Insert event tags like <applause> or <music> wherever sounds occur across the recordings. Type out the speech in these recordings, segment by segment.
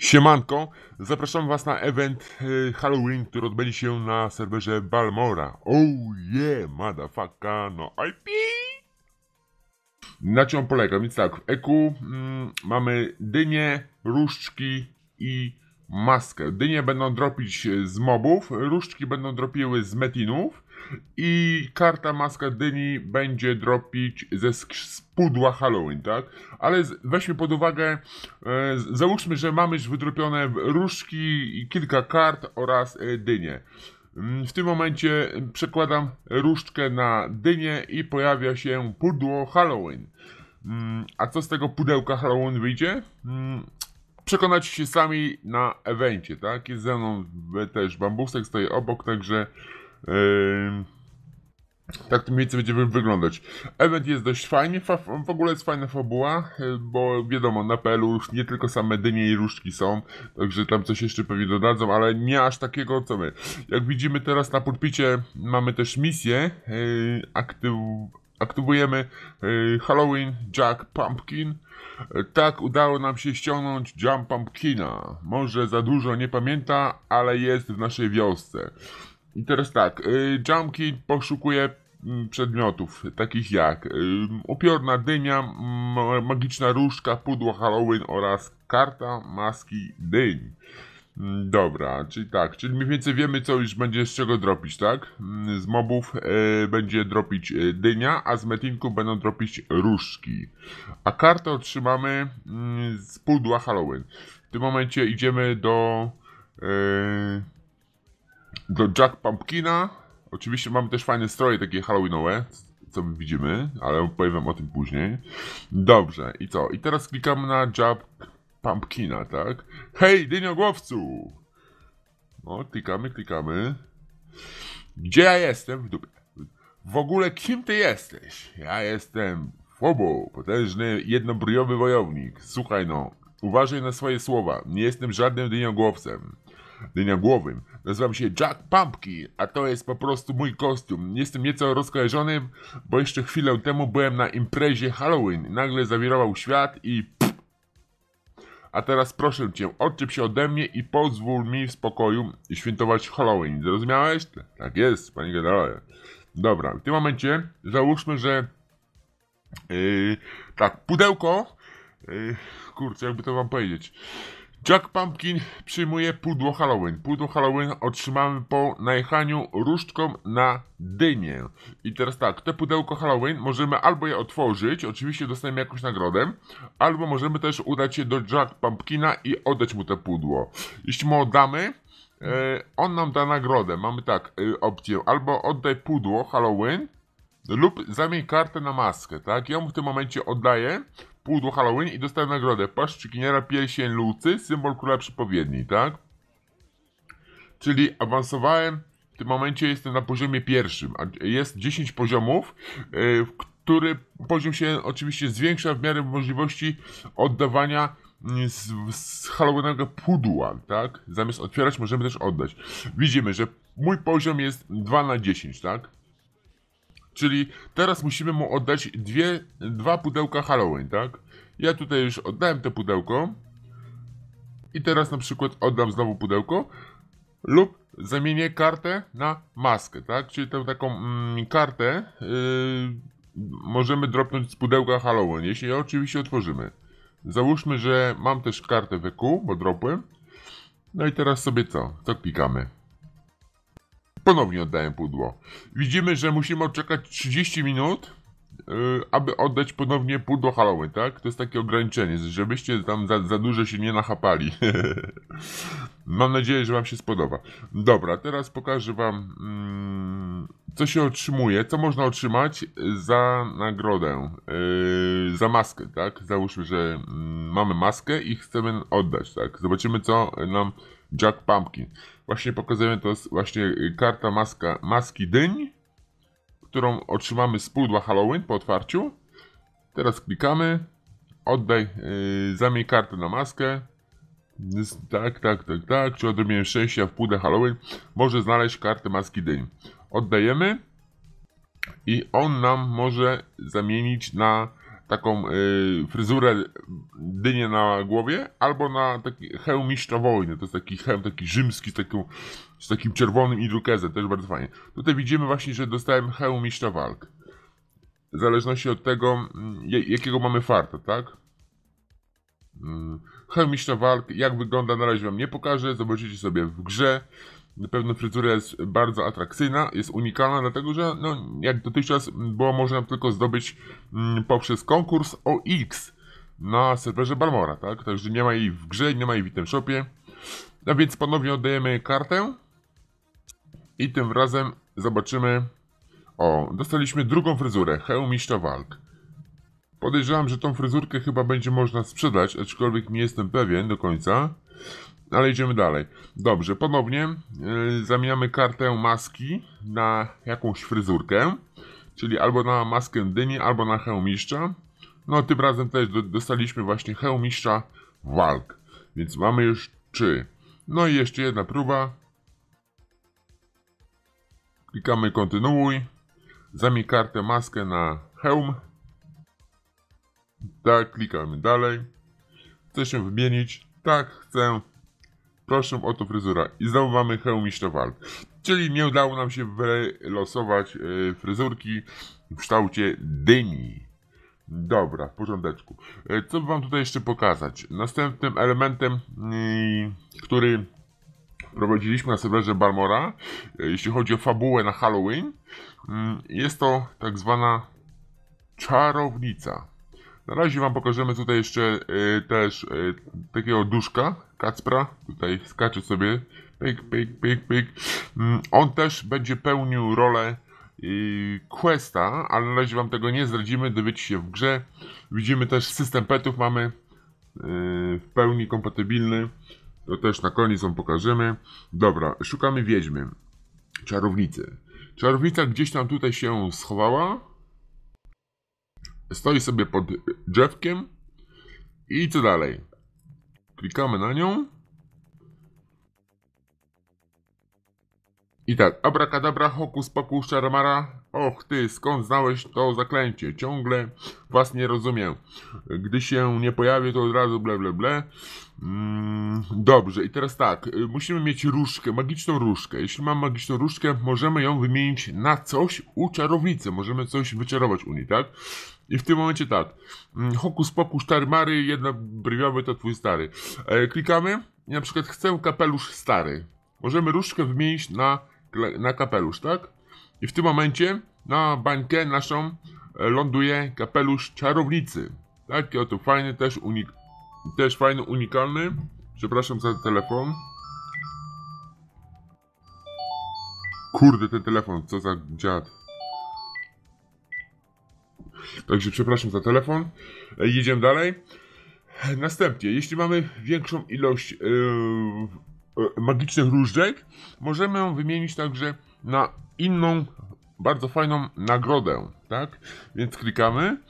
Siemanko, zapraszam Was na event e, Halloween, który odbędzie się na serwerze Balmora. Oh yeah, motherfucker, no IP! Na czym polega? Więc tak, w EQ mm, mamy dynie, różdżki i maskę. Dynie będą dropić z mobów, różdżki będą dropiły z metinów, i karta Maska Dyni będzie dropić ze spudła Halloween, tak? Ale weźmy pod uwagę, e, załóżmy, że mamy już wydropione różki i kilka kart oraz e, dynie. Mm, w tym momencie mm, przekładam różdżkę na dynię i pojawia się pudło Halloween. Mm, a co z tego pudełka Halloween wyjdzie? Przekonacie się sami na evencie, tak? Jest ze mną e, też bambusek, stoi obok, także tak to mniej więcej będzie wyglądać. Event jest dość fajny, w ogóle jest fajna fabuła, y, bo wiadomo, na PL-u już nie tylko same dynie i różdżki są, także tam coś jeszcze pewnie dodadzą, ale nie aż takiego co my. Jak widzimy teraz na pulpicie mamy też misję, yy, aktyw aktywujemy yy, Halloween Jack Pumpkin. Tak udało nam się ściągnąć Jump Pumpkina. Może za dużo nie pamięta, ale jest w naszej wiosce. I teraz tak, y, Jumpkit poszukuje mm, przedmiotów, takich jak y, upiorna dynia, magiczna różdżka, pudło Halloween oraz karta maski dyń. Mm, dobra, czyli tak, czyli mniej więcej wiemy co już będzie z czego dropić, tak? Mm, z mobów y, będzie dropić y, dynia, a z metinku będą dropić różdżki. A kartę otrzymamy y, z pudła Halloween. W tym momencie idziemy do... Y, do Jack Pumpkina. Oczywiście mamy też fajne stroje takie Halloweenowe, co my widzimy, ale powiem o tym później. Dobrze, i co? I teraz klikamy na Jack Pumpkina, tak? Hej, dyniogłowcu! No, klikamy, klikamy. Gdzie ja jestem? W dupie. W ogóle kim ty jesteś? Ja jestem Fobo, potężny, jednobryjowy wojownik. Słuchaj no, uważaj na swoje słowa. Nie jestem żadnym dyniogłowcem dyniogłowym. Nazywam się Jack Pumpkin, a to jest po prostu mój kostium. Jestem nieco rozkojarzony, bo jeszcze chwilę temu byłem na imprezie Halloween. Nagle zawirował świat i... A teraz proszę cię, odczep się ode mnie i pozwól mi w spokoju świętować Halloween. Zrozumiałeś? Tak jest, panie generale. Dobra, w tym momencie załóżmy, że... Yy, tak, pudełko... Yy, kurczę, jakby to wam powiedzieć... Jack Pumpkin przyjmuje pudło Halloween. Pudło Halloween otrzymamy po najechaniu różdżką na dynię. I teraz tak, te pudełko Halloween możemy albo je otworzyć, oczywiście dostajemy jakąś nagrodę, albo możemy też udać się do Jack Pumpkina i oddać mu to pudło. Jeśli mu oddamy, e, on nam da nagrodę. Mamy tak e, opcję, albo oddaj pudło Halloween, lub zamień kartę na maskę, tak? Ja mu w tym momencie oddaję pół do Halloween i dostałem nagrodę. Płaszcz szykiniera pierścień Lucy, symbol króla przypowiedni, tak? Czyli awansowałem, w tym momencie jestem na poziomie pierwszym, jest 10 poziomów, y, który poziom się oczywiście zwiększa w miarę możliwości oddawania mm, z, z Halloweenowego pudła, tak? Zamiast otwierać możemy też oddać. Widzimy, że mój poziom jest 2 na 10, tak? Czyli teraz musimy mu oddać dwie, dwa pudełka Halloween, tak? Ja tutaj już oddałem to pudełko. I teraz na przykład oddam znowu pudełko. Lub zamienię kartę na maskę, tak? Czyli tę taką mm, kartę yy, możemy dropnąć z pudełka Halloween, jeśli ją oczywiście otworzymy. Załóżmy, że mam też kartę wyku, bo dropłem. No i teraz sobie co? Co klikamy? Ponownie oddaję pudło. Widzimy, że musimy odczekać 30 minut, yy, aby oddać ponownie pudło Halloween, tak? To jest takie ograniczenie, żebyście tam za, za dużo się nie nachapali. <laughs> Mam nadzieję, że Wam się spodoba. Dobra, teraz pokażę Wam, yy, co się otrzymuje, co można otrzymać za nagrodę, yy, za maskę, tak? Załóżmy, że mm, mamy maskę i chcemy oddać, tak? Zobaczymy, co nam Jack Pumpkin. Właśnie pokazujemy to jest właśnie y, karta maska, maski dyń, którą otrzymamy z pudła Halloween po otwarciu. Teraz klikamy, oddaj, yy, zamień kartę na maskę. Tak, tak, tak, tak. Czy odrobiłem szczęścia w pudle Halloween? Może znaleźć kartę maski dyń. Oddajemy i on nam może zamienić na taką y, fryzurę dynię na głowie, albo na taki hełm mistrza wojny. To jest taki hełm taki rzymski z, taką, z takim czerwonym irukezem, też bardzo fajnie. Tutaj widzimy właśnie, że dostałem hełm mistrza walk. W zależności od tego, mm, jakiego mamy farta, tak? Mm, hełm mistrza walk, jak wygląda na razie wam nie pokażę, zobaczycie sobie w grze. Na pewno fryzura jest bardzo atrakcyjna, jest unikalna, dlatego że no, jak dotychczas było można tylko zdobyć mm, poprzez konkurs OX na serwerze Balmora, tak? Także nie ma jej w grze, nie ma jej w item shopie. No więc ponownie oddajemy kartę i tym razem zobaczymy. O, dostaliśmy drugą fryzurę, hełmiszta walk. Podejrzewam, że tą fryzurkę chyba będzie można sprzedać, aczkolwiek nie jestem pewien do końca. Ale idziemy dalej. Dobrze, ponownie yy, zamieniamy kartę maski na jakąś fryzurkę, czyli albo na maskę dyni, albo na hełmistrza. No, tym razem też do, dostaliśmy właśnie hełmistrza walk, więc mamy już trzy. No i jeszcze jedna próba. Klikamy kontynuuj. Zamień kartę maskę na hełm. Tak, klikamy dalej. Chcę się wymienić. Tak, chcę. Proszę o to fryzura. I znowu mamy i walk. Czyli nie udało nam się wylosować yy, fryzurki w kształcie dyni. Dobra, w porządeczku. Yy, co wam tutaj jeszcze pokazać? Następnym elementem, yy, który prowadziliśmy na serwerze Balmora, e, jeśli chodzi o fabułę na Halloween, mm, jest to tak zwana czarownica. Na razie Wam pokażemy tutaj jeszcze y, też y, takiego duszka, Kacpra. Tutaj skacze sobie. Pyk, pyk, pyk, pyk. Mm, on też będzie pełnił rolę y, questa, ale na razie Wam tego nie zdradzimy. Dowiecie się w grze. Widzimy też system petów mamy y, w pełni kompatybilny. To też na koniec Wam pokażemy. Dobra, szukamy wiedźmy. Czarownicy. Czarownica gdzieś tam tutaj się schowała Stoi sobie pod drzewkiem. I co dalej? Klikamy na nią. I tak, abracadabra, hokus pokus, czarmara. Och ty, skąd znałeś to zaklęcie? Ciągle was nie rozumiem. Gdy się nie pojawi, to od razu ble ble ble. Mm, dobrze, i teraz tak, y, musimy mieć różkę, magiczną różkę. Jeśli mam magiczną różkę, możemy ją wymienić na coś u czarownicy. Możemy coś wyczarować u niej, tak? I w tym momencie tak, mm, hokus pokus, czary mary, jedna brywiowy to twój stary. E, klikamy i na przykład chcę kapelusz stary. Możemy różkę wymienić na, na kapelusz, tak? I w tym momencie na bańkę naszą e, ląduje kapelusz czarownicy. Taki oto fajny też unik też fajny, unikalny. Przepraszam za telefon. Kurde, ten telefon, co za dziad. Także przepraszam za telefon. Jedziemy dalej. Następnie, jeśli mamy większą ilość yy, magicznych różdżek, możemy ją wymienić także na inną, bardzo fajną nagrodę, tak? Więc klikamy,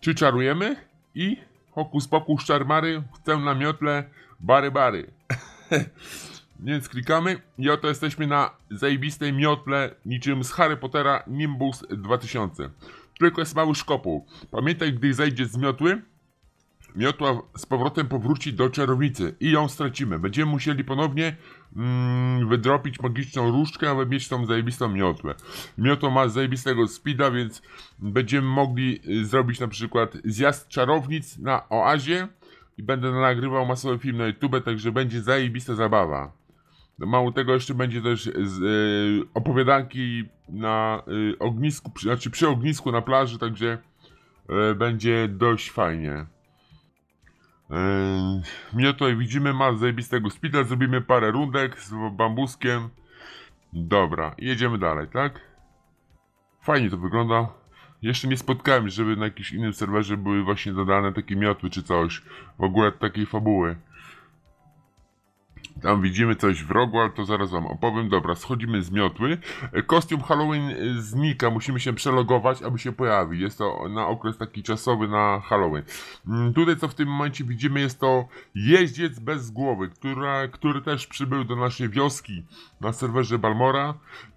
czy czarujemy i hokus pokus czarmary, chcę na miotle, bary bary. <laughs> Więc klikamy i oto jesteśmy na zajebistej miotle niczym z Harry Pottera Nimbus 2000. Tylko jest mały szkopuł. Pamiętaj, gdy zejdzie z miotły, miotła z powrotem powróci do czarownicy i ją stracimy. Będziemy musieli ponownie mm, wydropić magiczną różdżkę, aby mieć tą zajebistą miotłę. Miotło ma zajebistego speeda, więc będziemy mogli y, zrobić na przykład zjazd czarownic na oazie i będę nagrywał masowy film na YouTube, także będzie zajebista zabawa. No, mało tego, jeszcze będzie też z, y, opowiadanki na y, ognisku, przy, znaczy przy ognisku na plaży, także y, będzie dość fajnie. Mnie tutaj widzimy, ma zajebistego spita, zrobimy parę rundek z bambuskiem. Dobra, jedziemy dalej, tak? Fajnie to wygląda. Jeszcze nie spotkałem, żeby na jakimś innym serwerze były właśnie dodane takie miotły czy coś. W ogóle takiej fabuły. Tam widzimy coś w rogu, ale to zaraz wam opowiem. Dobra, schodzimy z miotły. Kostium Halloween znika, musimy się przelogować, aby się pojawił. Jest to na okres taki czasowy na Halloween. Mm, tutaj co w tym momencie widzimy jest to jeździec bez głowy, który też przybył do naszej wioski na serwerze Balmora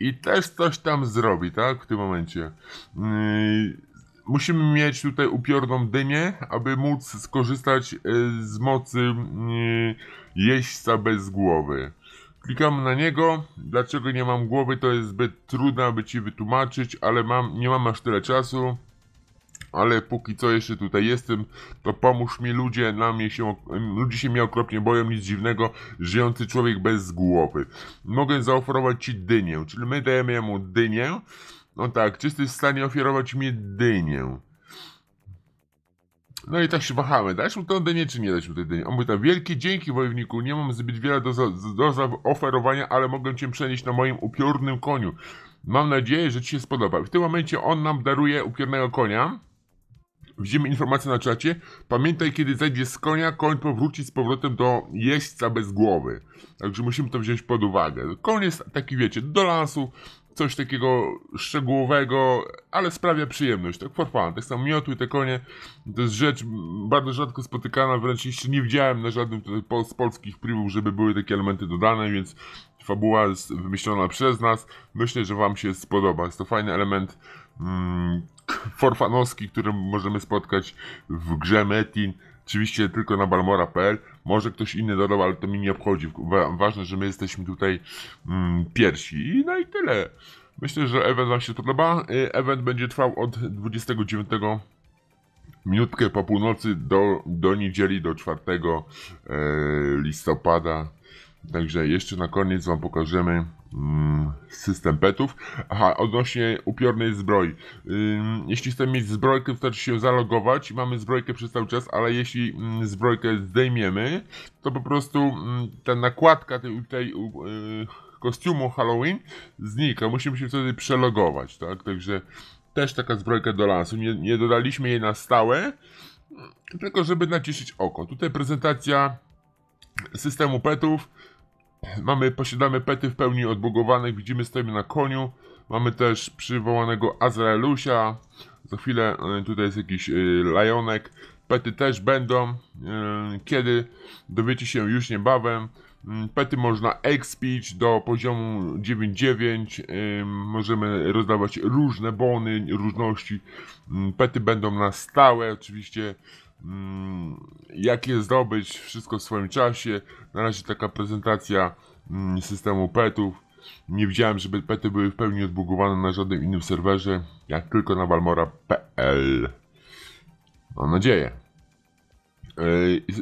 i też coś tam zrobi, tak, w tym momencie. Yy musimy mieć tutaj upiorną dynię, aby móc skorzystać e, z mocy e, jeźdźca bez głowy. Klikam na niego. Dlaczego nie mam głowy, to jest zbyt trudne, aby ci wytłumaczyć, ale mam, nie mam aż tyle czasu. Ale póki co jeszcze tutaj jestem, to pomóż mi ludzie, na mnie się, ludzie się mnie okropnie boją, nic dziwnego, żyjący człowiek bez głowy. Mogę zaoferować ci dynię, czyli my dajemy mu dynię, no tak, czy jesteś w stanie ofiarować mi dynię? No i tak się wahamy. Dać mu tę dynię, czy nie dać mu tej dyni? On mówi tak, wielkie dzięki wojowniku, nie mam zbyt wiele do, do zaoferowania, ale mogę cię przenieść na moim upiornym koniu. Mam nadzieję, że ci się spodoba. W tym momencie on nam daruje upiornego konia. Widzimy informację na czacie. Pamiętaj, kiedy zejdzie z konia, koń powróci z powrotem do jeźdźca bez głowy. Także musimy to wziąć pod uwagę. Koń jest taki, wiecie, do lasu, coś takiego szczegółowego, ale sprawia przyjemność, tak for fun. Tak samo miotły te konie, to jest rzecz bardzo rzadko spotykana, wręcz jeszcze nie widziałem na żadnym tutaj pol z polskich privów, żeby były takie elementy dodane, więc fabuła jest wymyślona przez nas. Myślę, że wam się spodoba. Jest to fajny element mm, forfanowski, który możemy spotkać w grze Metin. Oczywiście tylko na balmora.pl. Może ktoś inny dodał, ale to mi nie obchodzi. Ważne, że my jesteśmy tutaj mm, pierwsi. No i tyle. Myślę, że event Wam się podoba. Y, event będzie trwał od 29 minutkę po północy do, do niedzieli, do 4 e, listopada. Także jeszcze na koniec Wam pokażemy Mm, system petów. Aha, odnośnie upiornej zbroi. Jeśli chcemy mieć zbrojkę, to się zalogować. Mamy zbrojkę przez cały czas, ale jeśli mm, zbrojkę zdejmiemy, to po prostu mm, ta nakładka tej, tej y, kostiumu Halloween znika. Musimy się wtedy przelogować, tak? Także też taka zbrojka do lasu. Nie, nie dodaliśmy jej na stałe, tylko żeby nacieszyć oko. Tutaj prezentacja systemu petów Mamy, posiadamy pety w pełni odbugowane, widzimy, stoimy na koniu. Mamy też przywołanego Azraelusia. Za chwilę e, tutaj jest jakiś y, lajonek. Pety też będą. E, kiedy? Dowiecie się już niebawem. Mm, pety można expić do poziomu 9.9. Yy, możemy rozdawać różne bony, różności. Yy, pety będą na stałe, oczywiście Mm, jak je zdobyć, wszystko w swoim czasie. Na razie taka prezentacja mm, systemu petów. Nie widziałem, żeby pety były w pełni odbugowane na żadnym innym serwerze, jak tylko na Valmora.pl. Mam nadzieję.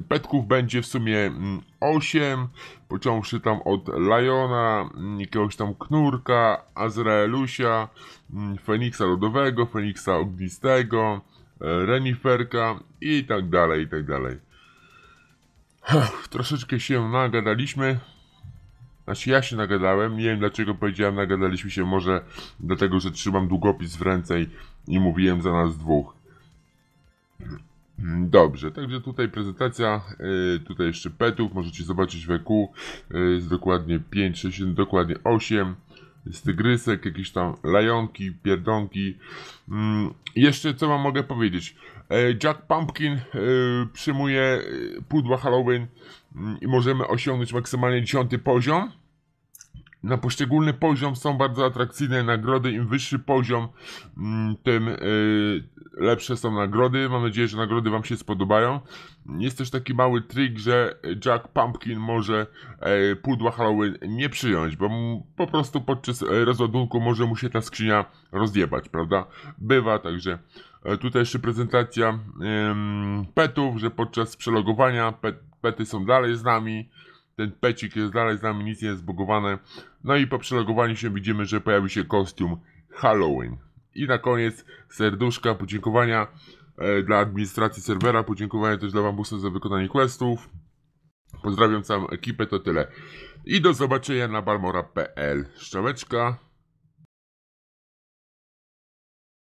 E, petków będzie w sumie 8, mm, począwszy tam od Liona, jakiegoś tam Knurka, Azraelusia, Feniksa Lodowego, Feniksa Ognistego, reniferka i tak dalej, i tak dalej. Troszeczkę się nagadaliśmy. Znaczy ja się nagadałem, nie wiem dlaczego powiedziałem nagadaliśmy się, może dlatego, że trzymam długopis w ręce i, i mówiłem za nas dwóch. Dobrze, także tutaj prezentacja, yy, tutaj jeszcze petów, możecie zobaczyć w EQ, yy, jest dokładnie 5, 6, dokładnie 8 z tygrysek, jakieś tam lajonki, pierdonki. Mm, jeszcze co wam mogę powiedzieć? E, Jack Pumpkin e, przyjmuje e, pudła Halloween mm, i możemy osiągnąć maksymalnie 10 poziom na poszczególny poziom są bardzo atrakcyjne nagrody. Im wyższy poziom, mm, tym e, lepsze są nagrody. Mam nadzieję, że nagrody Wam się spodobają. Jest też taki mały trik, że Jack Pumpkin może e, pudła Halloween nie przyjąć, bo po prostu podczas e, rozładunku może mu się ta skrzynia rozjebać, prawda? Bywa, także tutaj jeszcze prezentacja petów, że podczas przelogowania pet, pety są dalej z nami ten pecik jest dalej z nami, nic nie jest bugowane. No i po przelogowaniu się widzimy, że pojawi się kostium Halloween. I na koniec serduszka, podziękowania e, dla administracji serwera, podziękowania też dla Bambusa za wykonanie questów. Pozdrawiam całą ekipę, to tyle. I do zobaczenia na barmora.pl. Szczaweczka.